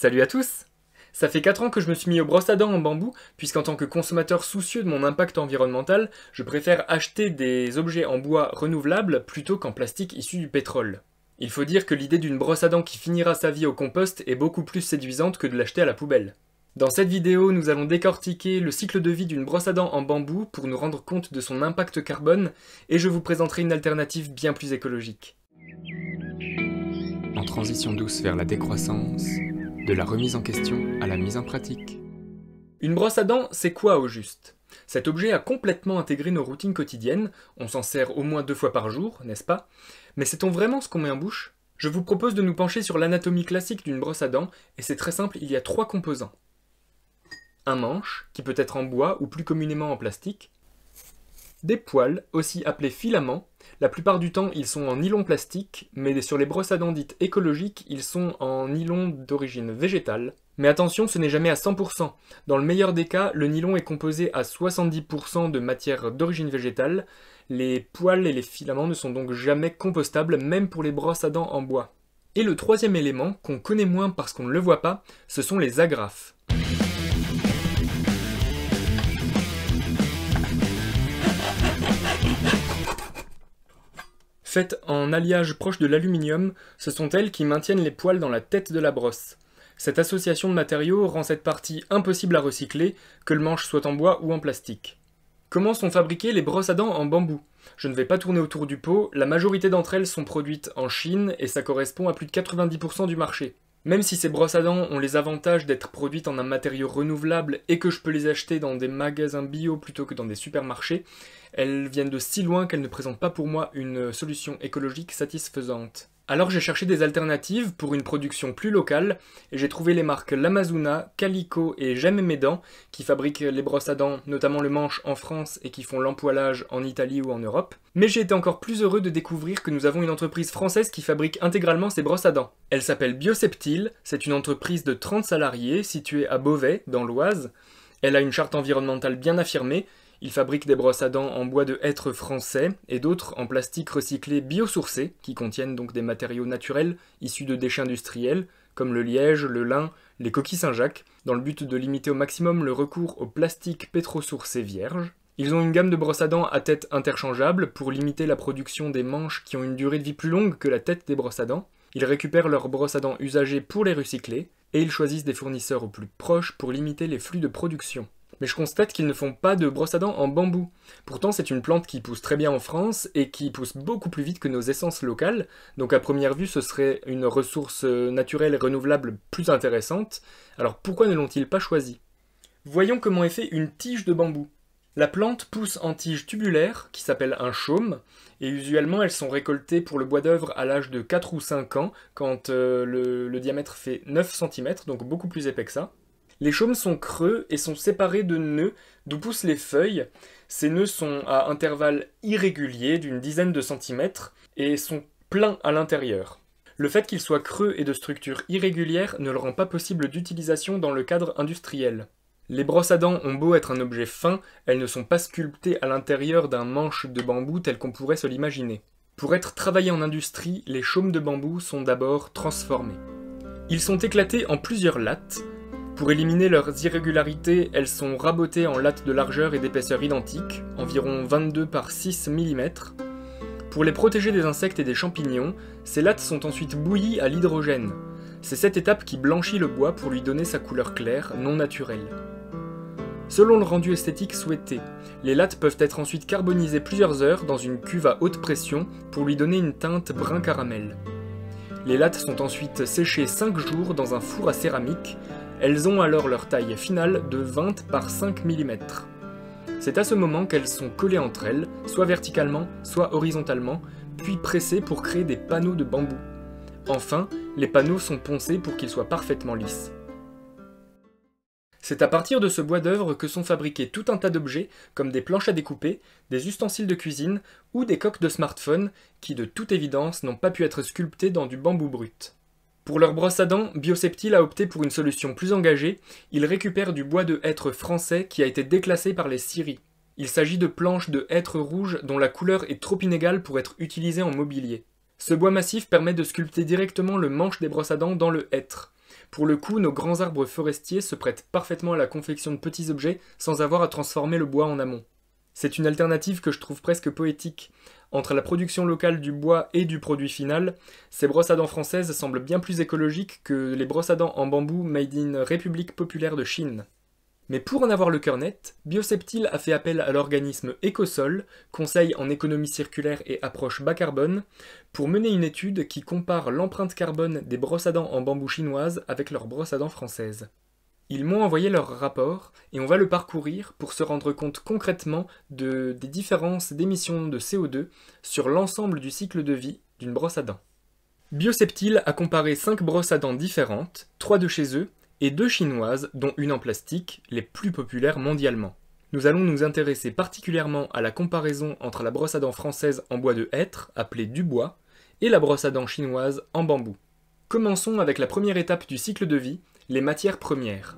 Salut à tous ça fait 4 ans que je me suis mis aux brosses à dents en bambou, puisqu'en tant que consommateur soucieux de mon impact environnemental, je préfère acheter des objets en bois renouvelable plutôt qu'en plastique issu du pétrole. Il faut dire que l'idée d'une brosse à dents qui finira sa vie au compost est beaucoup plus séduisante que de l'acheter à la poubelle. Dans cette vidéo, nous allons décortiquer le cycle de vie d'une brosse à dents en bambou pour nous rendre compte de son impact carbone, et je vous présenterai une alternative bien plus écologique. En transition douce vers la décroissance, de la remise en question à la mise en pratique. Une brosse à dents, c'est quoi au juste Cet objet a complètement intégré nos routines quotidiennes, on s'en sert au moins deux fois par jour, n'est-ce pas Mais sait-on vraiment ce qu'on met en bouche Je vous propose de nous pencher sur l'anatomie classique d'une brosse à dents, et c'est très simple, il y a trois composants. Un manche, qui peut être en bois ou plus communément en plastique, des poils, aussi appelés filaments, la plupart du temps ils sont en nylon plastique, mais sur les brosses à dents dites écologiques, ils sont en nylon d'origine végétale. Mais attention, ce n'est jamais à 100%. Dans le meilleur des cas, le nylon est composé à 70% de matière d'origine végétale. Les poils et les filaments ne sont donc jamais compostables, même pour les brosses à dents en bois. Et le troisième élément, qu'on connaît moins parce qu'on ne le voit pas, ce sont les agrafes. Faites en alliage proche de l'aluminium, ce sont elles qui maintiennent les poils dans la tête de la brosse. Cette association de matériaux rend cette partie impossible à recycler, que le manche soit en bois ou en plastique. Comment sont fabriquées les brosses à dents en bambou Je ne vais pas tourner autour du pot, la majorité d'entre elles sont produites en Chine et ça correspond à plus de 90% du marché. Même si ces brosses à dents ont les avantages d'être produites en un matériau renouvelable et que je peux les acheter dans des magasins bio plutôt que dans des supermarchés, elles viennent de si loin qu'elles ne présentent pas pour moi une solution écologique satisfaisante. Alors j'ai cherché des alternatives pour une production plus locale et j'ai trouvé les marques Lamazuna, Calico et Jamais Mes Dents qui fabriquent les brosses à dents, notamment le manche en France et qui font l'empoilage en Italie ou en Europe. Mais j'ai été encore plus heureux de découvrir que nous avons une entreprise française qui fabrique intégralement ces brosses à dents. Elle s'appelle Bioseptile, c'est une entreprise de 30 salariés située à Beauvais dans l'Oise. Elle a une charte environnementale bien affirmée ils fabriquent des brosses à dents en bois de hêtre français et d'autres en plastique recyclé biosourcé, qui contiennent donc des matériaux naturels issus de déchets industriels, comme le liège, le lin, les coquilles Saint-Jacques, dans le but de limiter au maximum le recours au plastique pétrosourcé vierge. Ils ont une gamme de brosses à dents à tête interchangeable pour limiter la production des manches qui ont une durée de vie plus longue que la tête des brosses à dents. Ils récupèrent leurs brosses à dents usagées pour les recycler et ils choisissent des fournisseurs au plus proche pour limiter les flux de production mais je constate qu'ils ne font pas de brosse à dents en bambou. Pourtant, c'est une plante qui pousse très bien en France et qui pousse beaucoup plus vite que nos essences locales, donc à première vue, ce serait une ressource euh, naturelle et renouvelable plus intéressante. Alors pourquoi ne l'ont-ils pas choisie Voyons comment est fait une tige de bambou. La plante pousse en tige tubulaire, qui s'appelle un chaume, et usuellement elles sont récoltées pour le bois d'œuvre à l'âge de 4 ou 5 ans, quand euh, le diamètre fait 9 cm, donc beaucoup plus épais que ça. Les chaumes sont creux et sont séparés de nœuds d'où poussent les feuilles. Ces nœuds sont à intervalles irréguliers d'une dizaine de centimètres et sont pleins à l'intérieur. Le fait qu'ils soient creux et de structure irrégulière ne le rend pas possible d'utilisation dans le cadre industriel. Les brosses à dents ont beau être un objet fin, elles ne sont pas sculptées à l'intérieur d'un manche de bambou tel qu'on pourrait se l'imaginer. Pour être travaillés en industrie, les chaumes de bambou sont d'abord transformés. Ils sont éclatés en plusieurs lattes, pour éliminer leurs irrégularités, elles sont rabotées en lattes de largeur et d'épaisseur identiques, environ 22 par 6 mm. Pour les protéger des insectes et des champignons, ces lattes sont ensuite bouillies à l'hydrogène. C'est cette étape qui blanchit le bois pour lui donner sa couleur claire, non naturelle. Selon le rendu esthétique souhaité, les lattes peuvent être ensuite carbonisées plusieurs heures dans une cuve à haute pression pour lui donner une teinte brun caramel. Les lattes sont ensuite séchées 5 jours dans un four à céramique elles ont alors leur taille finale de 20 par 5 mm. C'est à ce moment qu'elles sont collées entre elles, soit verticalement, soit horizontalement, puis pressées pour créer des panneaux de bambou. Enfin, les panneaux sont poncés pour qu'ils soient parfaitement lisses. C'est à partir de ce bois d'œuvre que sont fabriqués tout un tas d'objets, comme des planches à découper, des ustensiles de cuisine ou des coques de smartphone, qui de toute évidence n'ont pas pu être sculptés dans du bambou brut. Pour leur brosse à dents, Bioseptile a opté pour une solution plus engagée. il récupère du bois de hêtre français qui a été déclassé par les scieries. Il s'agit de planches de hêtre rouge dont la couleur est trop inégale pour être utilisée en mobilier. Ce bois massif permet de sculpter directement le manche des brosses à dents dans le hêtre. Pour le coup, nos grands arbres forestiers se prêtent parfaitement à la confection de petits objets sans avoir à transformer le bois en amont. C'est une alternative que je trouve presque poétique. Entre la production locale du bois et du produit final, ces brosses à dents françaises semblent bien plus écologiques que les brosses à dents en bambou made in République populaire de Chine. Mais pour en avoir le cœur net, Bioseptile a fait appel à l'organisme Ecosol, conseil en économie circulaire et approche bas carbone, pour mener une étude qui compare l'empreinte carbone des brosses à dents en bambou chinoises avec leurs brosses à dents françaises. Ils m'ont envoyé leur rapport et on va le parcourir pour se rendre compte concrètement des différences d'émissions de CO2 sur l'ensemble du cycle de vie d'une brosse à dents. Bioseptile a comparé 5 brosses à dents différentes, 3 de chez eux et 2 chinoises dont une en plastique, les plus populaires mondialement. Nous allons nous intéresser particulièrement à la comparaison entre la brosse à dents française en bois de hêtre, appelée bois, et la brosse à dents chinoise en bambou. Commençons avec la première étape du cycle de vie, les matières premières.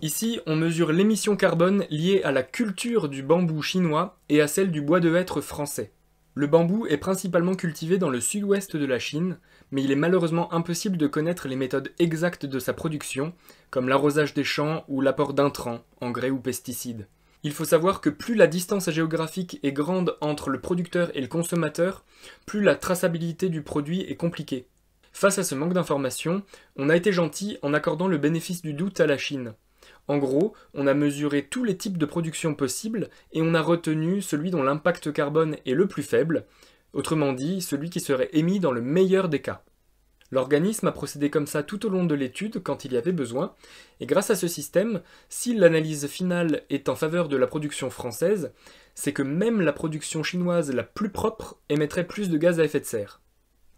Ici, on mesure l'émission carbone liée à la culture du bambou chinois et à celle du bois de hêtre français. Le bambou est principalement cultivé dans le sud-ouest de la Chine, mais il est malheureusement impossible de connaître les méthodes exactes de sa production, comme l'arrosage des champs ou l'apport d'intrants, engrais ou pesticides. Il faut savoir que plus la distance géographique est grande entre le producteur et le consommateur, plus la traçabilité du produit est compliquée. Face à ce manque d'informations, on a été gentil en accordant le bénéfice du doute à la Chine. En gros, on a mesuré tous les types de production possibles et on a retenu celui dont l'impact carbone est le plus faible, autrement dit celui qui serait émis dans le meilleur des cas. L'organisme a procédé comme ça tout au long de l'étude quand il y avait besoin, et grâce à ce système, si l'analyse finale est en faveur de la production française, c'est que même la production chinoise la plus propre émettrait plus de gaz à effet de serre.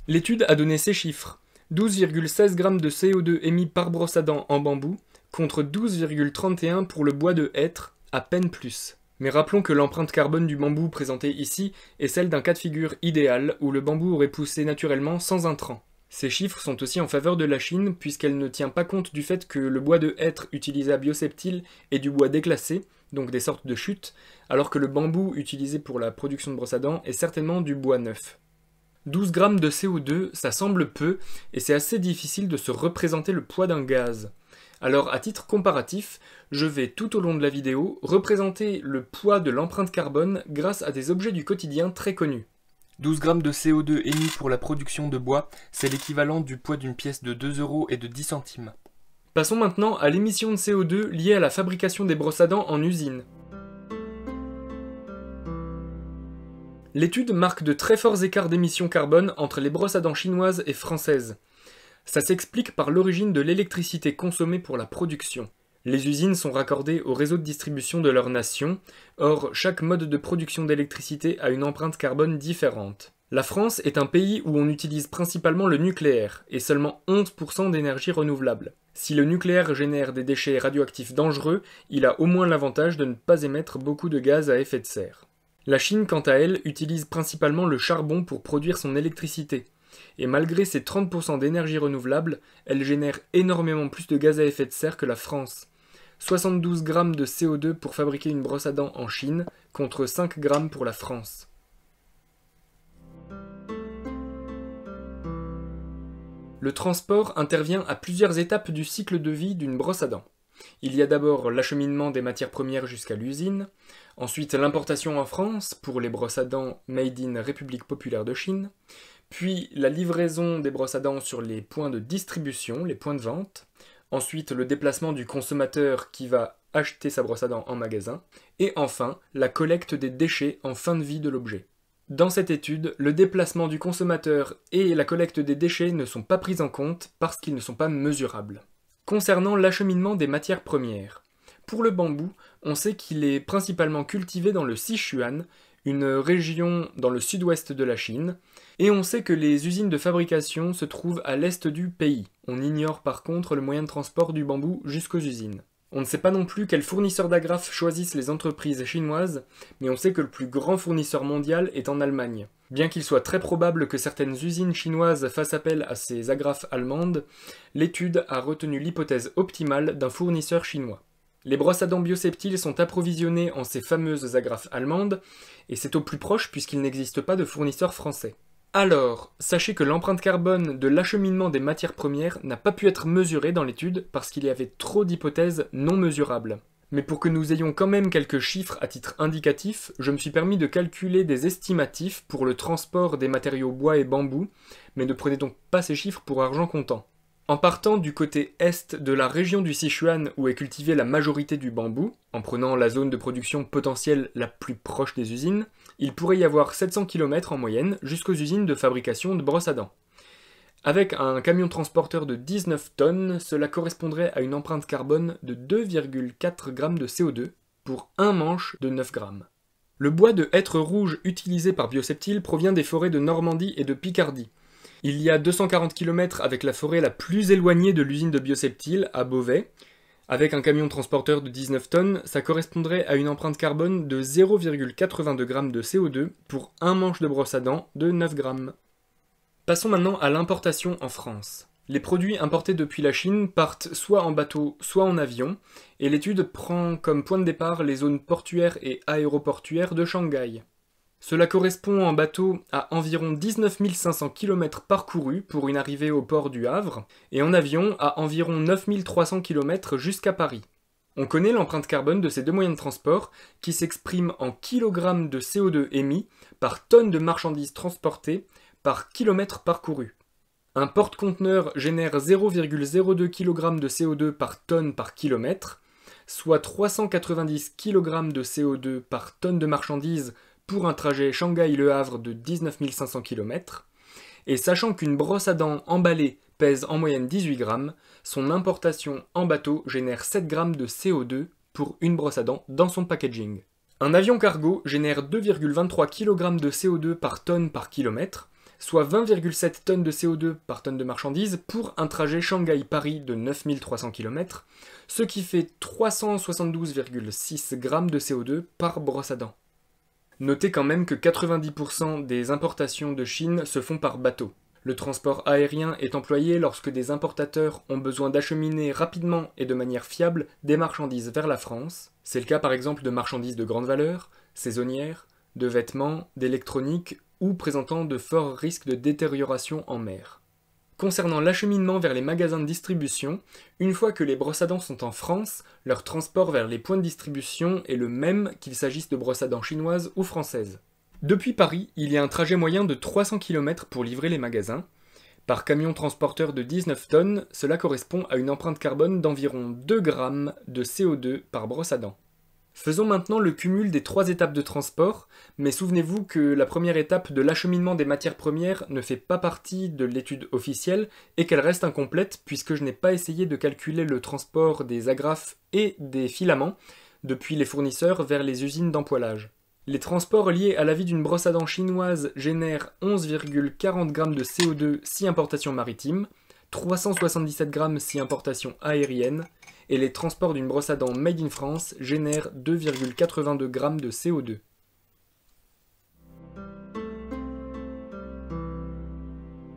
L'étude a donné ces chiffres. 12,16 g de CO2 émis par brosse à dents en bambou, contre 12,31 pour le bois de hêtre, à peine plus. Mais rappelons que l'empreinte carbone du bambou présentée ici est celle d'un cas de figure idéal où le bambou aurait poussé naturellement sans tran. Ces chiffres sont aussi en faveur de la Chine puisqu'elle ne tient pas compte du fait que le bois de hêtre utilisé à Bioseptile est du bois déclassé, donc des sortes de chutes, alors que le bambou utilisé pour la production de brosse à dents est certainement du bois neuf. 12 grammes de CO2, ça semble peu, et c'est assez difficile de se représenter le poids d'un gaz. Alors à titre comparatif, je vais tout au long de la vidéo représenter le poids de l'empreinte carbone grâce à des objets du quotidien très connus. 12 grammes de CO2 émis pour la production de bois, c'est l'équivalent du poids d'une pièce de 2 euros et de 10 centimes. Passons maintenant à l'émission de CO2 liée à la fabrication des brosses à dents en usine. L'étude marque de très forts écarts d'émissions carbone entre les brosses à dents chinoises et françaises. Ça s'explique par l'origine de l'électricité consommée pour la production. Les usines sont raccordées au réseau de distribution de leur nation, or chaque mode de production d'électricité a une empreinte carbone différente. La France est un pays où on utilise principalement le nucléaire, et seulement 11% d'énergie renouvelable. Si le nucléaire génère des déchets radioactifs dangereux, il a au moins l'avantage de ne pas émettre beaucoup de gaz à effet de serre. La Chine, quant à elle, utilise principalement le charbon pour produire son électricité. Et malgré ses 30% d'énergie renouvelable, elle génère énormément plus de gaz à effet de serre que la France. 72 grammes de CO2 pour fabriquer une brosse à dents en Chine, contre 5 grammes pour la France. Le transport intervient à plusieurs étapes du cycle de vie d'une brosse à dents. Il y a d'abord l'acheminement des matières premières jusqu'à l'usine, ensuite l'importation en France pour les brosses à dents made in République populaire de Chine, puis la livraison des brosses à dents sur les points de distribution, les points de vente, ensuite le déplacement du consommateur qui va acheter sa brosse à dents en magasin, et enfin la collecte des déchets en fin de vie de l'objet. Dans cette étude, le déplacement du consommateur et la collecte des déchets ne sont pas pris en compte parce qu'ils ne sont pas mesurables. Concernant l'acheminement des matières premières, pour le bambou, on sait qu'il est principalement cultivé dans le Sichuan, une région dans le sud-ouest de la Chine, et on sait que les usines de fabrication se trouvent à l'est du pays. On ignore par contre le moyen de transport du bambou jusqu'aux usines. On ne sait pas non plus quels fournisseurs d'agrafes choisissent les entreprises chinoises, mais on sait que le plus grand fournisseur mondial est en Allemagne. Bien qu'il soit très probable que certaines usines chinoises fassent appel à ces agrafes allemandes, l'étude a retenu l'hypothèse optimale d'un fournisseur chinois. Les brosses à dents bioseptiles sont approvisionnées en ces fameuses agrafes allemandes, et c'est au plus proche puisqu'il n'existe pas de fournisseur français. Alors, sachez que l'empreinte carbone de l'acheminement des matières premières n'a pas pu être mesurée dans l'étude parce qu'il y avait trop d'hypothèses non mesurables. Mais pour que nous ayons quand même quelques chiffres à titre indicatif, je me suis permis de calculer des estimatifs pour le transport des matériaux bois et bambou, mais ne prenez donc pas ces chiffres pour argent comptant. En partant du côté est de la région du Sichuan où est cultivée la majorité du bambou, en prenant la zone de production potentielle la plus proche des usines, il pourrait y avoir 700 km en moyenne jusqu'aux usines de fabrication de brosses à dents. Avec un camion transporteur de 19 tonnes, cela correspondrait à une empreinte carbone de 2,4 g de CO2 pour un manche de 9 g. Le bois de hêtre rouge utilisé par Bioseptil provient des forêts de Normandie et de Picardie. Il y a 240 km avec la forêt la plus éloignée de l'usine de Bioseptil, à Beauvais, avec un camion transporteur de 19 tonnes, ça correspondrait à une empreinte carbone de 0,82 g de CO2 pour un manche de brosse à dents de 9 g. Passons maintenant à l'importation en France. Les produits importés depuis la Chine partent soit en bateau, soit en avion, et l'étude prend comme point de départ les zones portuaires et aéroportuaires de Shanghai. Cela correspond en bateau à environ 19 500 km parcourus pour une arrivée au port du Havre, et en avion à environ 9 300 km jusqu'à Paris. On connaît l'empreinte carbone de ces deux moyens de transport, qui s'exprime en kg de CO2 émis par tonne de marchandises transportées par kilomètre parcouru. Un porte-conteneur génère 0,02 kg de CO2 par tonne par kilomètre, soit 390 kg de CO2 par tonne de marchandises pour un trajet Shanghai-Le Havre de 19 500 km, et sachant qu'une brosse à dents emballée pèse en moyenne 18 grammes, son importation en bateau génère 7 grammes de CO2 pour une brosse à dents dans son packaging. Un avion cargo génère 2,23 kg de CO2 par tonne par kilomètre, soit 20,7 tonnes de CO2 par tonne de marchandises pour un trajet Shanghai-Paris de 9300 km, ce qui fait 372,6 g de CO2 par brosse à dents. Notez quand même que 90% des importations de Chine se font par bateau. Le transport aérien est employé lorsque des importateurs ont besoin d'acheminer rapidement et de manière fiable des marchandises vers la France. C'est le cas par exemple de marchandises de grande valeur, saisonnières, de vêtements, d'électronique ou présentant de forts risques de détérioration en mer. Concernant l'acheminement vers les magasins de distribution, une fois que les brosses à dents sont en France, leur transport vers les points de distribution est le même qu'il s'agisse de brosses à dents chinoises ou françaises. Depuis Paris, il y a un trajet moyen de 300 km pour livrer les magasins. Par camion transporteur de 19 tonnes, cela correspond à une empreinte carbone d'environ 2 grammes de CO2 par brosse à dents. Faisons maintenant le cumul des trois étapes de transport, mais souvenez-vous que la première étape de l'acheminement des matières premières ne fait pas partie de l'étude officielle et qu'elle reste incomplète puisque je n'ai pas essayé de calculer le transport des agrafes et des filaments depuis les fournisseurs vers les usines d'empoilage. Les transports liés à la vie d'une brosse à dents chinoise génèrent 11,40 g de CO2 si importation maritime, 377 g si importation aérienne, et les transports d'une brosse à dents made in France génèrent 2,82 grammes de CO2.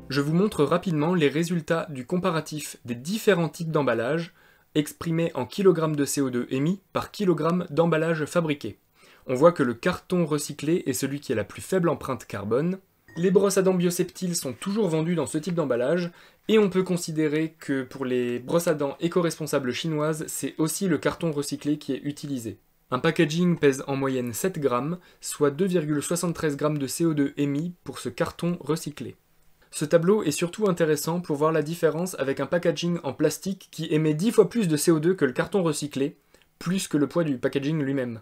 Je vous montre rapidement les résultats du comparatif des différents types d'emballages exprimés en kilogrammes de CO2 émis par kilogramme d'emballage fabriqué. On voit que le carton recyclé est celui qui a la plus faible empreinte carbone. Les brosses à dents bioceptiles sont toujours vendues dans ce type d'emballage et on peut considérer que pour les brosses à dents éco-responsables chinoises, c'est aussi le carton recyclé qui est utilisé. Un packaging pèse en moyenne 7 grammes, soit 2,73 grammes de CO2 émis pour ce carton recyclé. Ce tableau est surtout intéressant pour voir la différence avec un packaging en plastique qui émet 10 fois plus de CO2 que le carton recyclé, plus que le poids du packaging lui-même.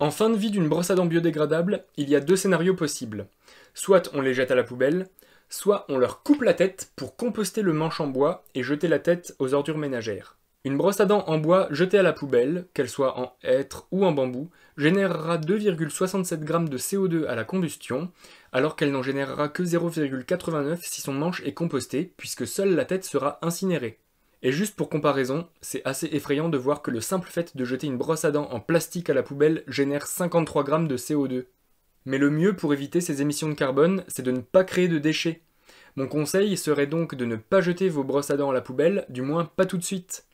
En fin de vie d'une brosse à dents biodégradable, il y a deux scénarios possibles. Soit on les jette à la poubelle, soit on leur coupe la tête pour composter le manche en bois et jeter la tête aux ordures ménagères. Une brosse à dents en bois jetée à la poubelle, qu'elle soit en hêtre ou en bambou, générera 2,67 g de CO2 à la combustion, alors qu'elle n'en générera que 0,89 si son manche est composté, puisque seule la tête sera incinérée. Et juste pour comparaison, c'est assez effrayant de voir que le simple fait de jeter une brosse à dents en plastique à la poubelle génère 53 g de CO2. Mais le mieux pour éviter ces émissions de carbone, c'est de ne pas créer de déchets. Mon conseil serait donc de ne pas jeter vos brosses à dents à la poubelle, du moins pas tout de suite.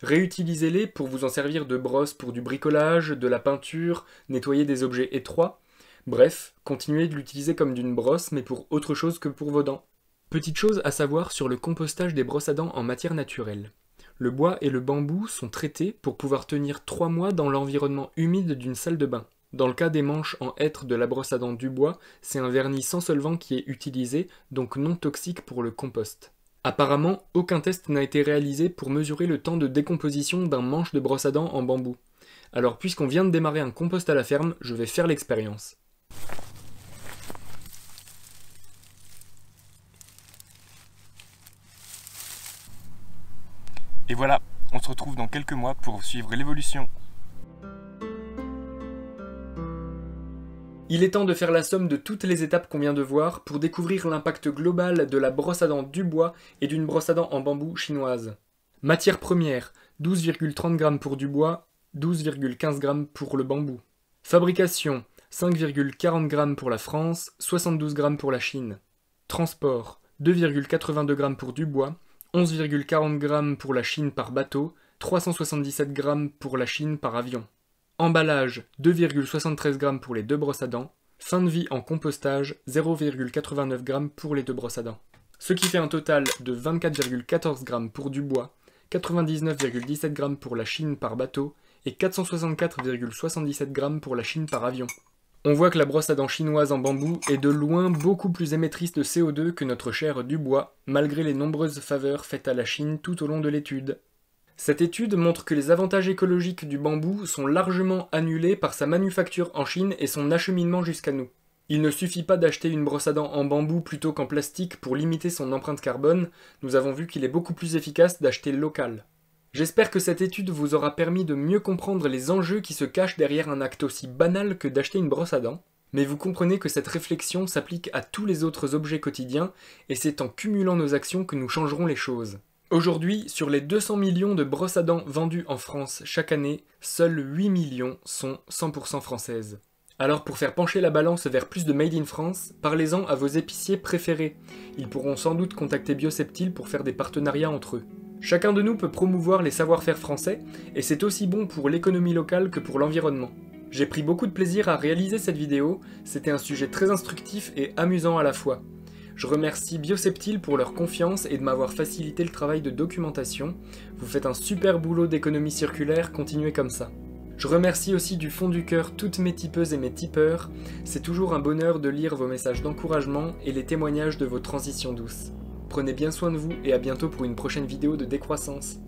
Réutilisez-les pour vous en servir de brosse pour du bricolage, de la peinture, nettoyer des objets étroits. Bref, continuez de l'utiliser comme d'une brosse mais pour autre chose que pour vos dents. Petite chose à savoir sur le compostage des brosses à dents en matière naturelle. Le bois et le bambou sont traités pour pouvoir tenir 3 mois dans l'environnement humide d'une salle de bain. Dans le cas des manches en hêtre de la brosse à dents bois, c'est un vernis sans solvant qui est utilisé, donc non toxique pour le compost. Apparemment, aucun test n'a été réalisé pour mesurer le temps de décomposition d'un manche de brosse à dents en bambou. Alors puisqu'on vient de démarrer un compost à la ferme, je vais faire l'expérience. Et voilà, on se retrouve dans quelques mois pour suivre l'évolution. Il est temps de faire la somme de toutes les étapes qu'on vient de voir pour découvrir l'impact global de la brosse à dents du bois et d'une brosse à dents en bambou chinoise. Matière première, 12,30 g pour du bois, 12,15 g pour le bambou. Fabrication, 5,40 g pour la France, 72 g pour la Chine. Transport, 2,82 g pour du bois, 11,40 g pour la Chine par bateau, 377 g pour la Chine par avion. Emballage 2,73 g pour les deux brosses à dents. Fin de vie en compostage 0,89 g pour les deux brosses à dents. Ce qui fait un total de 24,14 g pour du bois, 99,17 g pour la Chine par bateau et 464,77 g pour la Chine par avion. On voit que la brosse à dents chinoise en bambou est de loin beaucoup plus émettrice de CO2 que notre chère du bois, malgré les nombreuses faveurs faites à la Chine tout au long de l'étude. Cette étude montre que les avantages écologiques du bambou sont largement annulés par sa manufacture en Chine et son acheminement jusqu'à nous. Il ne suffit pas d'acheter une brosse à dents en bambou plutôt qu'en plastique pour limiter son empreinte carbone, nous avons vu qu'il est beaucoup plus efficace d'acheter local. J'espère que cette étude vous aura permis de mieux comprendre les enjeux qui se cachent derrière un acte aussi banal que d'acheter une brosse à dents, mais vous comprenez que cette réflexion s'applique à tous les autres objets quotidiens, et c'est en cumulant nos actions que nous changerons les choses. Aujourd'hui, sur les 200 millions de brosses à dents vendues en France chaque année, seuls 8 millions sont 100% françaises. Alors pour faire pencher la balance vers plus de Made in France, parlez-en à vos épiciers préférés. Ils pourront sans doute contacter Bioseptile pour faire des partenariats entre eux. Chacun de nous peut promouvoir les savoir-faire français, et c'est aussi bon pour l'économie locale que pour l'environnement. J'ai pris beaucoup de plaisir à réaliser cette vidéo, c'était un sujet très instructif et amusant à la fois. Je remercie Bioseptile pour leur confiance et de m'avoir facilité le travail de documentation. Vous faites un super boulot d'économie circulaire, continuez comme ça. Je remercie aussi du fond du cœur toutes mes tipeuses et mes tipeurs. C'est toujours un bonheur de lire vos messages d'encouragement et les témoignages de vos transitions douces. Prenez bien soin de vous et à bientôt pour une prochaine vidéo de décroissance.